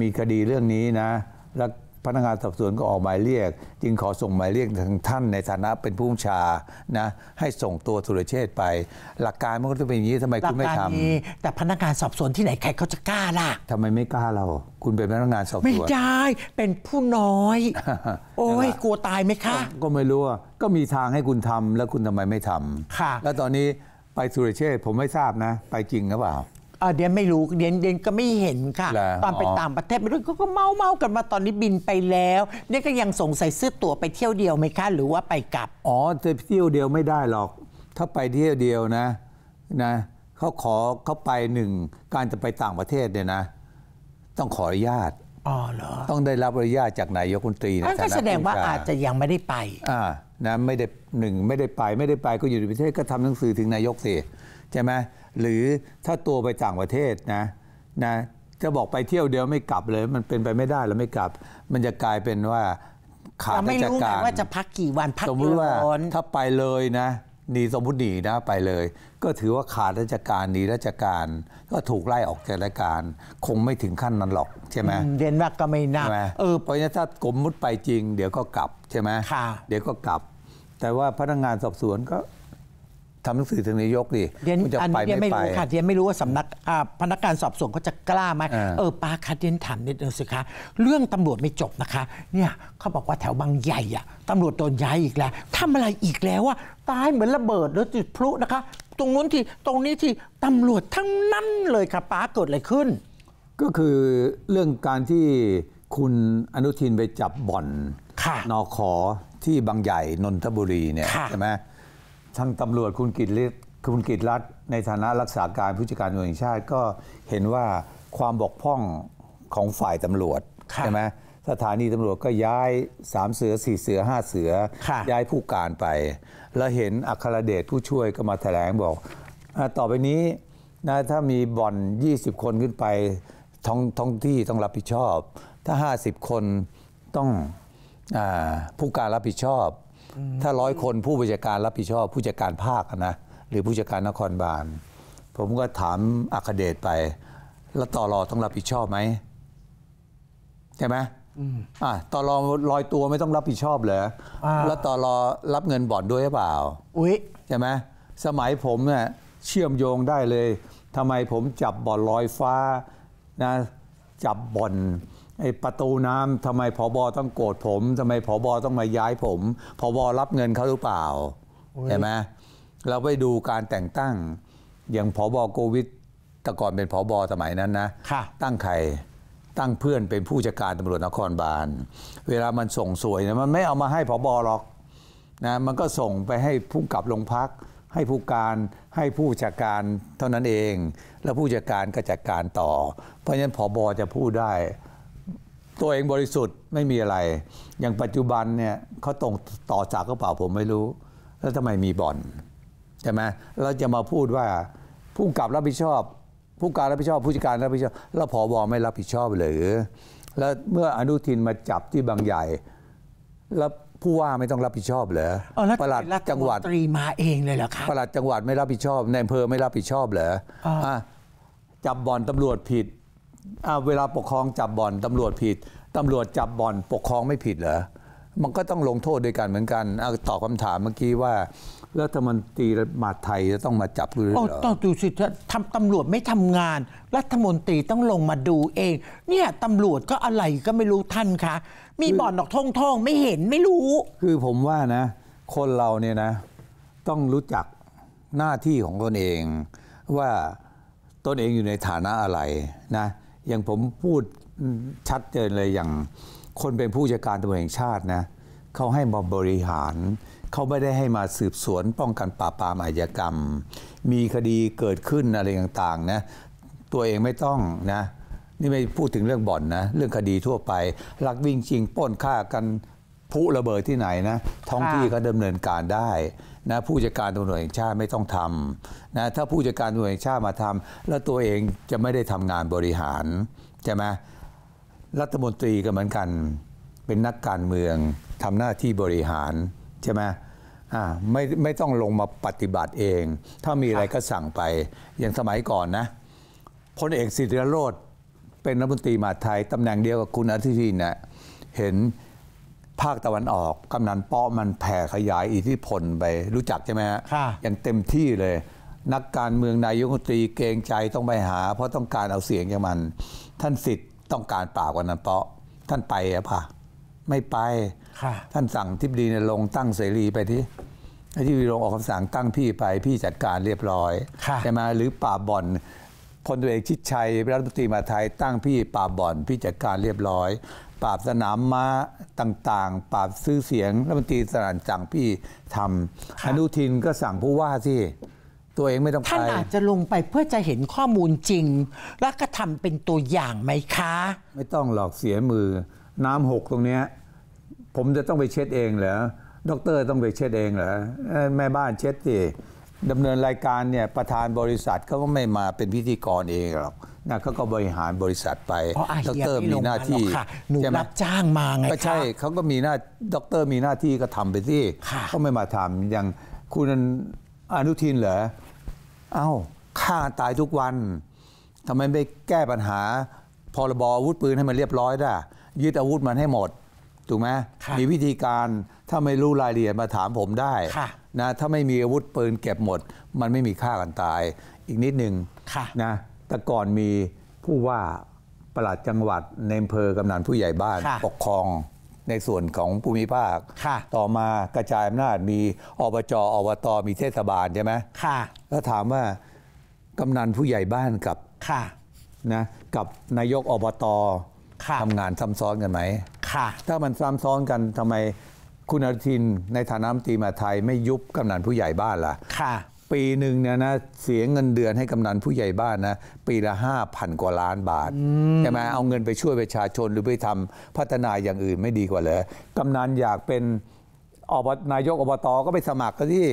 มีคดีเรื่องนี้นะแล้วพนักงานสอบสวนก็ออกหมายเรียกจึงขอส่งหมายเรียกทางท่านในฐานะเป็นผู้ชานะให้ส่งตัวสุรเชษไป หลักการมันก็จะเป็นอย่างนี้ทำไมคุณไม่ทำแต่พนักงานสอบสวนที่ไหนใครเขาจะกล้าล่ะทำไมไม่กล้าเราคุณเป็นพนักงานสอบสวนไม่ได้ เป็นผู้น้อย โอ้ยกลัวตายไหมคะ ก็ไม่รู้ก็มีทางให้คุณทำแล้วคุณทำไมไม่ทำค่ะ แล้วตอนนี้ไปสุรเชษผมไม่ทราบนะไปจริงหรือเปล่าเดี๋ยวไม่รู้เดียเดียก็ไม่เห็นค่ะตอนไปต่างประเทศไปด้วยก็เมาเมากันมาตอนนี้บินไปแล้วเดียก็ยังสงสัยซื้อตั๋วไปเที่ยวเดียวไหมคะ หรือว่าไปกลับ อ๋อจะเที่ยวเดียวไม่ได้หรอกถ้าไปเที่ยวเดียวนะนะเขาขอเขาไปหนึ่งการจะไปต่างประเทศเนี่ยนะ ต้องขออนุญาตอ๋อเหรอต้องได้รับอนุญาตจากนายกรัฐมนตรีนนั่นก็แสดงว่าอาจจะยังไม่ได้ไปอ่านะไม่ได้หนึ่งไม่ได้ไปไม่ได้ไปก็อยู่ในประเทศก็ทำหนังสือถึงนายกสิใช่ไหมหรือถ้าตัวไปต่างประเทศนะนะ จะบอกไปเที่ยวเดียวไม่กลับเลย มันเป็นไปไม่ได้แล้วไม่กลับ มันจะกลายเป็นว่า ขาดราชการว่าจะพักกี่วันพักสมมติว่า ถ้าไปเลยนะหนีสมมติหนีนะไปเลย ก็ถือว่าขาดราชการหนีราชการ ก็ถูกไล่ออกจากราชการ คงไม่ถึงขั้นนั้นหรอกใช่ไหมเดนมาร์กก็ไม่น่าเออเพราะ้ถ้ากรมมุดไปจริง เดี๋ยวก็กลับใช่ไหมเดี๋ยวก็กลับ แต่ว่าพนักงานสอบสวนก็ทำหนังสือถึงนายกดิเดียนจะอันไมนี้เดียนไม่รู้ค่ะเดียนไม่รู้ว่าสำนักพนักงานสอบสวนเขาจะกล้าไหมเออปาคะเดียนถามนิดนึงสิคะ เรื่องตำรวจไม่จบนะคะ เนี่ยเขาบอกว่าแถวบางใหญ่อะตำรวจโดนย้ายอีกแล้วทำอะไรอีกแล้วอะตายเหมือนระเบิดแล้วจุดพลุนะคะ ตรงนู้นที่ตรงนี้ที่ตำรวจทั้งนั้นเลยค่ะป้าเกิดอะไรขึ้น ก็คือเรื่องการที่คุณอนุทินไปจับบ่อนนอขอที่บางใหญ่นนทบุรีเนี่ยใช่ไหมทางตำรวจคุณกิตฤทธิ์คุณกิตรัฐในฐานะรักษาการผู้จัดการตำรวจแห่งชาติ ก็เห็นว่าความบกพร่องของฝ่ายตำรวจใช่ไหมสถานีตำรวจก็ย้ายสามเสือสี่เสือห้าเสือย้ายผู้การไป แล้วเห็นอัครเดชผู้ช่วยก็มาแถลงบอกอต่อไปนี้นะถ้ามีบ่อน 20 คนขึ้นไปท้องท้องที่ต้องรับผิดชอบ ถ้า 50 คนต้องอผู้การรับผิดชอบถ้าร้อยคนผู้บัญชาการรับผิดชอบ ผู้จัดการภาคนะหรือผู้จัดการนครบาลผมก็ถามอัคเดชไป แล้วต่อรอต้องรับผิดชอบไหมใช่ไหมอ่าต่อรอลอยตัวไม่ต้องรับผิดชอบเหรอแล้วต่อรอรับเงินบ่อนด้วยหรือเปล่าอุ้ยใช่ไหมสมัยผมเนี่ยเชื่อมโยงได้เลยทำไมผมจับบ่อนลอยฟ้านะจับบ่อนไอ้ประตูน้ำทำไมผอบอต้องโกรธผม ทำไมผอบอต้องมาย้ายผมผอบอรับเงินเขาหรือเปล่าเห็นไหมเราไปดูการแต่งตั้งอย่างผอบอโควิดแต่ก่อนเป็นผอบอสมัยนั้นนะตั้งใครตั้งเพื่อนเป็นผู้จัดการตำรวจนครบาลเวลามันส่งสวยเนี่ยมันไม่เอามาให้ผอบอหรอกนะมันก็ส่งไปให้ผู้กับโรงพัก ให้ผู้การให้ผู้จัดการเท่านั้นเอง แล้วผู้จัดการก็จัดการต่อ เพราะฉะนั้นผอบอจะพูดได้ตัวเองบริสุทธิ์ไม่มีอะไรอย่างปัจจุบันเนี่ยเขาตรงต่อจากกระเป๋าผมไม่รู้ แล้วทำไมมีบ่อนใช่ไหมเราจะมาพูดว่า ผู้กับรับผิดชอบ ผู้การรับผิดชอบผู้จัดการรับผิดชอบแล้วผอบอไม่รับผิดชอบเลยแล้วเมื่ออนุทินมาจับที่บางใหญ่ แล้วผู้ว่าไม่ต้องรับผิดชอบเหรอประหลัดจังหวัด ตรีมาเองเลยเหรอคะประหลัดจังหวัดไม่รับผิดชอบในอำเภอไม่รับผิดชอบเหรอจับบ่อนตำรวจผิดเวลาปกครองจับบ่อน ตำรวจผิดตำรวจจับบ่อน ปกครองไม่ผิดเหรอมันก็ต้องลงโทษด้วยกันเหมือนกันอตอบคำถามเมื่อกี้ว่าแล้วทำไมตีมาไทยจะต้องมาจับหรือเปล่าต้องดูสิทำตำรวจไม่ทำงาน รัฐมนตรีต้องลงมาดูเอง เนี่ยตำรวจก็อะไรก็ไม่รู้ท่านคะมีบ่อนดอกท่องท่องไม่เห็นไม่รู้ คือผมว่านะ คนเราเนี่ยนะต้องรู้จักหน้าที่ของตนเอง ว่าตนเองอยู่ในฐานะอะไรนะอย่างผมพูดชัดเจนเลยอย่างคนเป็นผู้จัดการตำรวจแห่งชาตินะเขาให้มาบริหาร เขาไม่ได้ให้มาสืบสวน ป้องกันปราบปรามอาญากรรม มีคดีเกิดขึ้นอะไรต่างๆนะตัวเองไม่ต้องนะ นี่ไม่พูดถึงเรื่องบ่อนนะเรื่องคดีทั่วไปลักวิ่งจริงป้นฆ่ากันผู้ระเบิดที่ไหนนะท้องที่เขาดาเนินการได้นะผู้จัดการตำรวจแห่งชาติไม่ต้องทำนะถ้าผู้จัดการตำรวจแห่งชาติมาทำ แล้วตัวเองจะไม่ได้ทำงานบริหารใช่ไหมรัฐมนตรีก็เหมือนกัน เป็นนักการเมืองทำหน้าที่บริหารใช่ไหมอ่าไม่ไม่ต้องลงมาปฏิบัติเอง ถ้ามีอะไรก็สั่งไป อย่างสมัยก่อนนะพลเอกสิทริโรธเป็นรัฐมนตรีมหาไทยตำแหน่งเดียวกับคุณอาทิตินนะเห็นภาคตะวันออกกำนันป้อมันแผ่ขยายอิทธิพลไป รู้จักใช่ไหมฮะอย่างเต็มที่เลย นักการเมืองนายกรัฐมนตรีเกรงใจต้องไปหา เพราะต้องการเอาเสียงจากมัน ท่านสิทธิ์ต้องการปราบกำนันป้อท่านไปอะปะไม่ไปท่านสั่งทิบดีในลงตั้งเสรีไปที่ที่วีรงออกคำสั่งตั้งพี่ไปพี่จัดการเรียบร้อยใช่ไหมหรือป่าบ่อนพลตเอกชิดชัยรัฐมนตรีมาไทยตั้งพี่ป่าบ่อนพี่จัดการเรียบร้อยปราบสนามม้าต่างๆ ปราบซื้อเสียงรัฐมนตรีสนานจังพี่ทำอนุทินก็สั่งผู้ว่าสิตัวเองไม่ต้องไปท่านอาจจะลงไปเพื่อจะเห็นข้อมูลจริง และกระทำเป็นตัวอย่างไหมคะ ไม่ต้องหลอกเสียมือ น้ำหกตรงนี้ ผมจะต้องไปเช็ดเองเหรอด็อกเตอร์ต้องไปเช็ดเองเหรอแม่บ้านเช็ดสิดำเนินรายการเนี่ยประธานบริษัทเขาก็ไม่มาเป็นพิธีกรเองหรอกนะเขาก็บริหารบริษัทไปดอกเตอร์มีหน้าที่หนูรับจ้างมาไงก็ใช่เขาก็มีหน้าดอกเตอร์มีหน้าที่ก็ทำไปที่เขาไม่มาทำอย่างคุณอนุทินเหรอเอ้าฆ่าตายทุกวัน ทำไมไม่แก้ปัญหาพรบอาวุธปืนให้มันเรียบร้อยได้ยึดอาวุธมันให้หมด ถูกไหมมีวิธีการ ถ้าไม่รู้รายละเอียดมาถามผมได้นะถ้าไม่มีอาวุธปืนเก็บหมด มันไม่มีค่ากันตายอีกนิดหนึ่งนะแต่ก่อนมีผู้ว่าประหลัดจังหวัดในอำเภอกำนันผู้ใหญ่บ้าน ปกครองในส่วนของภูมิภาค ต่อมากระจายอำนาจมีอบจอบตมีเทศบาลใช่ไหมแล้วถามว่ากำนันผู้ใหญ่บ้านกับนะกับนายกอบตทำงานซ้ำซ้อนกันไหมถ้ามันซ้ำซ้อนกันทำไมคุณอาทินในฐานะมตีมาไทยไม่ยุบกำนันผู้ใหญ่บ้านล่ะ ค่ะ ปีหนึ่งเนี่ยนะเสียเงินเดือนให้กำนันผู้ใหญ่บ้านนะปีละห้าพันกว่าล้านบาทใช่ไหมเอาเงินไปช่วยประชาชนหรือไปทำพัฒนาอย่างอื่นไม่ดีกว่าเหรอกำนันอยากเป็นอบนายกอบตก็ไปสมัครก็ที่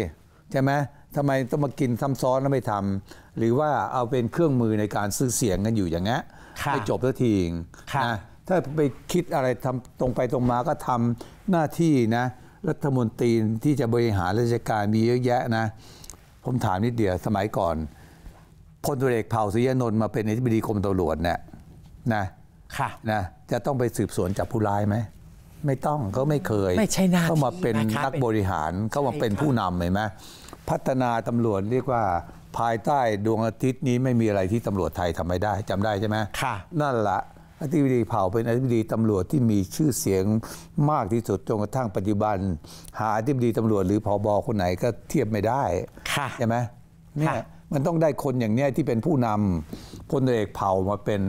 ใช่ไหมทำไม ต้องมากินซ้ำซ้อนแล้วไม่ทำหรือว่าเอาเป็นเครื่องมือในการซื้อเสียงกันอยู่อย่างเงี้ยไม่จบสักทีค่นะถ้าไปคิดอะไรทำตรงไปตรงมาก็ทำหน้าที่นะรัฐมนตรีที่จะบริหารราชการมีเยอะแยะนะ ผมถามนิดเดียวสมัยก่อนพลตุเอกเผ่าสุยนนท์มาเป็นอธิบดีกรมตำรวจเนี่ยนะค่ะนะจะต้องไปสืบสวนจับผู้ร้ายไหมไม่ต้องเขาไม่เคยไม่ใช่นาเข้ามาเป็นนักบริหารเข้ามาเป็นผู้นำเห็นไหมพัฒนาตำรวจเรียกว่าภายใต้ดวงอาทิตย์นี้ไม่มีอะไรที่ตำรวจไทยทำไม่ได้จำได้ใช่ไหมค่ะ นั่นละอธิบดีเผ่าเป็นอธิบดีตำรวจที่มีชื่อเสียงมากที่สุดจนกระทั่งปัจจุบัน หาอธิบดีตำรวจหรือผออคนไหนก็เทียบไม่ได้ใช่ไหมเนี่ยมันต้องได้คนอย่างนี้ที่เป็นผู้นำพลเอกเผ่ามาเป็น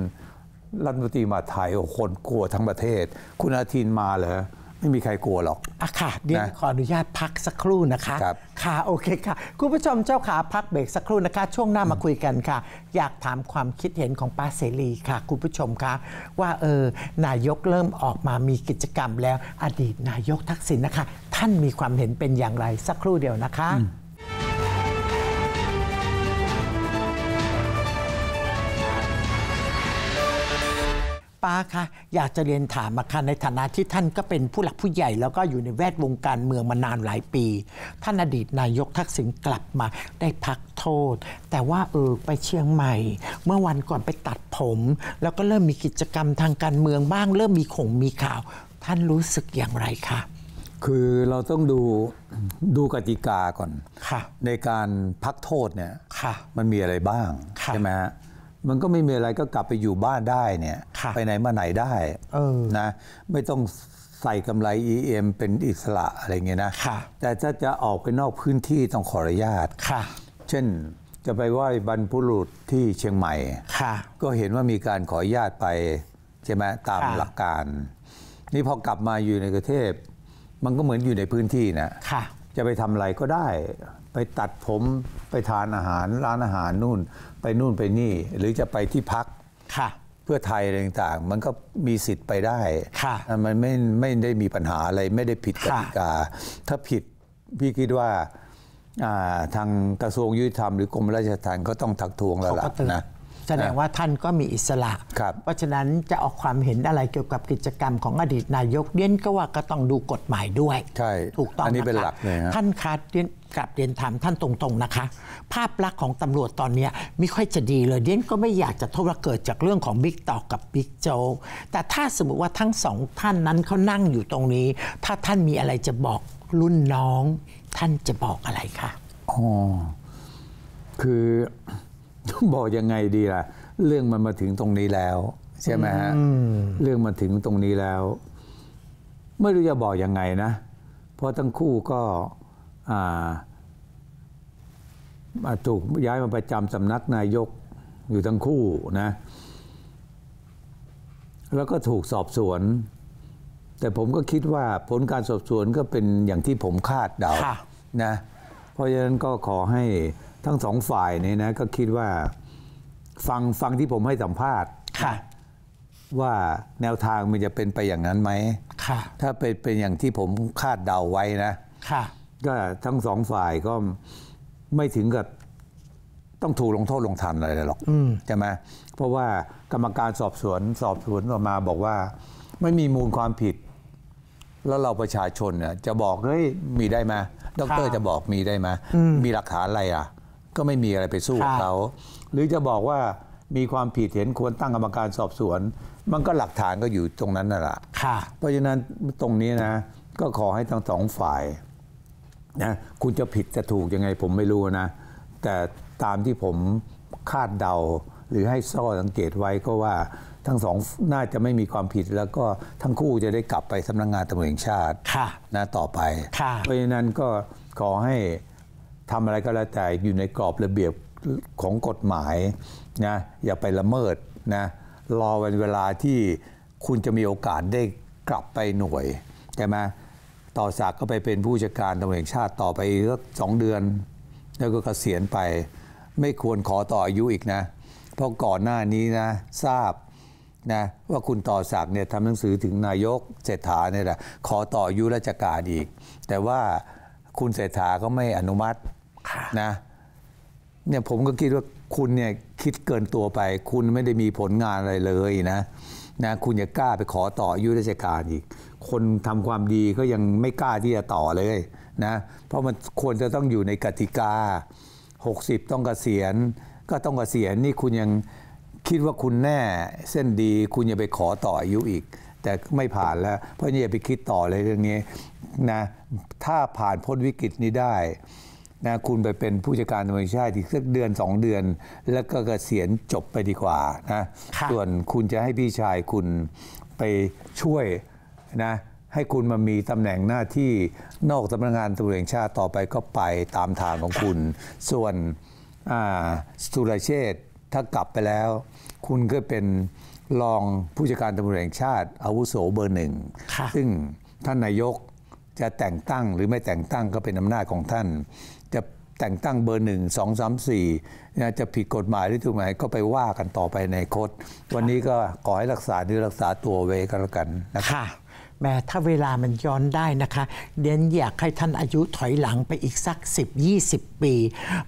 รัฐมนตรีมาไทยโอ้คนกลัวทั้งประเทศ คุณอาทินมาเหรอไม่มีใครกลัวหรอกอะค่ะเดี๋ยวขออนุญาตพักสักครู่นะคะครับค่ะ โอเคค่ะ คุณผู้ชมเจ้าขาพักเบรกสักครู่นะคะ ช่วงหน้ามาคุยกันค่ะ อยากถามความคิดเห็นของป้าเสรีค่ะคุณผู้ชมคะว่าเออนายกเริ่มออกมา มีกิจกรรมแล้วอดีตนายกทักษิณนะคะ ท่านมีความเห็นเป็นอย่างไรสักครู่เดียวนะคะป้าคะอยากจะเรียนถามมาค่ะในฐานะที่ท่านก็เป็นผู้หลักผู้ใหญ่แล้วก็อยู่ในแวดวงการเมืองมานานหลายปีท่านอดีตนายกทักษิณกลับมา ได้พักโทษ แต่ว่าเออไปเชียงใหม่ เมื่อวันก่อนไปตัดผม แล้วก็เริ่มมีกิจกรรมทางการเมืองบ้าง เริ่มมีขงมีข่าว ท่านรู้สึกอย่างไรคะคือเราต้องดูดูกติกาก่อนในการพักโทษเนี่ยมันมีอะไรบ้างใช่ไหมฮะมันก็ไม่มีอะไรก็กลับไปอยู่บ้านได้เนี่ยไปไหน มาไหนได้นะไม่ต้องใส่กำไร EM เป็นอิสระอะไรเงี้ยนะะแต่ถ้าจะออกไปนอกพื้นที่ต้องขออนุญาตค่ะ เช่นจะไปไหว้บรรพุรุษที่เชียงใหม่ค่ะ ก็เห็นว่ามีการขออนุญาตไปใช่ไหมตามหลักการ นี่พอกลับมาอยู่ในกรุงเทพมันก็เหมือนอยู่ในพื้นที่นะค่ะจะไปทำอะไรก็ได้ ไปตัดผมไปทานอาหารร้านอาหารนู่น ไปนู่นไปนี่หรือจะไปที่พักค่ะเพื่อไทยอะไรต่างๆ มันก็มีสิทธิ์ไปได้ค่ะมันไม่ไม่ได้มีปัญหาอะไรไม่ได้ผิดกติกา ถ้าผิดพี่คิดว่าทางกระทรวงยุติธรรมหรือกรมราชทัณฑ์ก็ต้องทักทวงแล้วล่ะนะแสดงว่าท่านก็มีอิสระ เพราะฉะนั้นจะออกความเห็นอะไรเกี่ยวกับกิจกรรม ของอดีตนายกเดียนก็ว่าก็ต้องดูกฎหมายด้วย ใช่ ถูกต้องอันนี้เป็นหลักเลยท่านคาดเดียนกลับเรียนถาม ท่านตรง ๆนะคะ ภาพลักษณ์ของตำรวจตอนนี้ไม่ค่อยจะดีเลยเด่นก็ไม่อยากจะโทษว่าเกิดจากเรื่องของบิ๊กต่อกับบิ๊กโจแต่ถ้าสมมติว่าทั้งสองท่านนั้นเขานั่งอยู่ตรงนี้ ถ้าท่านมีอะไรจะบอกรุ่นน้อง ท่านจะบอกอะไรคะ อ๋อ คือบอกยังไงดีล่ะ เรื่องมันมาถึงตรงนี้แล้วใช่ไหมฮะเรื่องมาถึงตรงนี้แล้ว ไม่รู้จะบอกยังไงนะ เพราะทั้งคู่ก็ถูกย้ายมาประจำสำนักนายกอยู่ทั้งคู่นะ แล้วก็ถูกสอบสวน แต่ผมก็คิดว่า ผลการสอบสวนก็เป็นอย่างที่ผมคาดเดานะเพราะฉะนั้นก็ขอให้ทั้งสองฝ่ายเนี่ยนะก็คิดว่า ฟังฟังที่ผมให้สัมภาษณ์ว่าแนวทางมันจะเป็นไปอย่างนั้นไหมถ้าเป็นเป็นอย่างที่ผมคาดเดาไว้นะก็ทั้งสองฝ่ายก็ไม่ถึงกับต้องถูกลงโทษลงทันอะไรหรอกใช่ไหมเพราะว่ากรรมการสอบสวนสอบสวนออกมาบอกว่า ไม่มีมูลความผิด แล้วเราประชาชนเนี่ยจะบอกเฮ้ยมีได้ไหมดร จะบอกมีได้ไหมมีหลักฐานอะไร อ่ะก็ไม่มีอะไรไปสู้เขา หรือจะบอกว่ามีความผิดเห็นควรตั้งกรรมการสอบสวน มันก็หลักฐานก็อยู่ตรงนั้นน่ะละ่ะ เพราะฉะนั้นตรงนี้นะ ก็ขอให้ทั้งสองฝ่ายนะคุณจะผิดจะถูกยังไงผมไม่รู้นะ แต่ตามที่ผมคาดเดาหรือให้ซ่อสังเกตไว้ก็ว่าทั้งสองน่าจะไม่มีความผิดแล้วก็ทั้งคู่จะได้กลับไปสำนักงงานตำรวจแห่งชาตินะ ต่อไป เพราะฉะนั้นก็ขอให้ทำอะไรก็แล้วแต่อยู่ในกรอบระเบียบของกฎหมายนะอย่าไปละเมิดนะรอวันเวลาที่คุณจะมีโอกาสได้กลับไปหน่วยใช่ไหมต่อสากก็ไปเป็นผู้จัดการตำรวจแห่งชาติต่อไปสักสองเดือน แล้วก็เกษียณไป ไม่ควรขอต่ออายุอีกนะ เพราะก่อนหน้านี้นะทราบนะว่าคุณต่อสักเนี่ยทำหนังสือถึงนายกเศรษฐาเนี่ยแหละขอต่ออายุราชการอีก แต่ว่าคุณเศรษฐาก็ไม่อนุมัตินะเนี่ยผมก็คิดว่าคุณเนี่ย คิดเกินตัวไป คุณไม่ได้มีผลงานอะไรเลยนะนะคุณอย่ากล้าไปขอต่ออุยุราชการอีก คนทำความดีก็ยังไม่กล้าที่จะต่อเลยนะเพราะมันควรจะต้องอยู่ในกติกา 60 ต้องกเกษียณก็ต้องกเกษียณนี่คุณยังคิดว่าคุณแน่ เส้นดี คุณอย่าไปขอต่ออายุอีก แต่ไม่ผ่านแล้วเพราะนี่อย่าไปคิดต่อเลยเรื่องนี้นะถ้าผ่านพ้นวิกฤตนี้ได้นะคุณไปเป็นผู้จัดการตำรวจชาติอีกสักเดือน2เดือน แล้วก็เกษียณจบไปดีกว่านะส่วนคุณจะให้พี่ชายคุณไปช่วยนะให้คุณมามีตำแหน่งหน้าที่นอกสำนักงานตำรวจแห่งชาติต่อไปก็ไปตามทางของคุณ ส่วนสุรเชษถ้ากลับไปแล้ว คุณก็เป็นรองผู้จัดการตำรวจแห่งชาติอาวุโสเบอร์หนึ่งซึ่งท่านนายกจะแต่งตั้งหรือไม่แต่งตั้งก็เป็นอำนาจของท่าน จะแต่งตั้งเบอร์หนึ่งสองสามสี่จะผิดกฎหมายหรือถูกไหมก็ไปว่ากันต่อไปในคต วันนี้ก็ขอให้รักษาดีรักษาตัวเวกันแล้วกันนะครับแม้ถ้าเวลามันย้อนได้นะคะเดนอยากให้ท่านอายุถอยหลังไปอีกสัก 10 20 ปี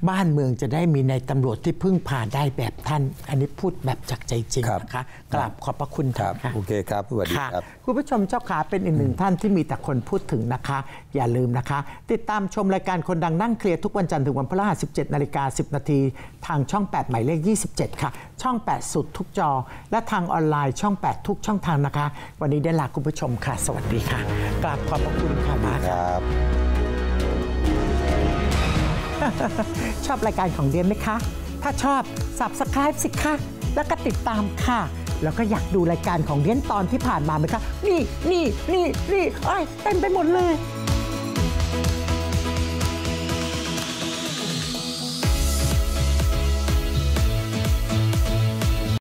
บ้านเมืองจะได้มีในตำรวจที่พึ่งพาได้แบบท่าน อันนี้พูดแบบจากใจจริงนะคะกราบขอบพระคุณครับโอเคครับสวัสดีครับ คุณผู้ชมเจ้าขาเป็นอีกหนึ่งท่านที่มีแต่คนพูดถึงนะคะ อย่าลืมนะคะ ติดตามชมรายการคนดังนั่งเคลียร์ทุกวันจันทร์ถึงวันพฤหัส17นาฬิกา10นาทีทางช่อง8หมายเลข 27 ค่ะ ช่อง 8 สุดทุกจอ และทางออนไลน์ช่อง 8 ทุกช่องทางนะคะ วันนี้ได้ลาคุณผู้ชมค่ะสวัสดีค่ะกราบขอบพระคุณค่ะมาครับ ชอบรายการของเดียนไหมคะ ถ้าชอบ subscribe สิคะ แล้วก็ติดตามค่ะ แล้วก็อยากดูรายการของเดียนตอนที่ผ่านมาไหมคะ นี่นี่นี่นี่ไอ้ เต็มไปหมดเลย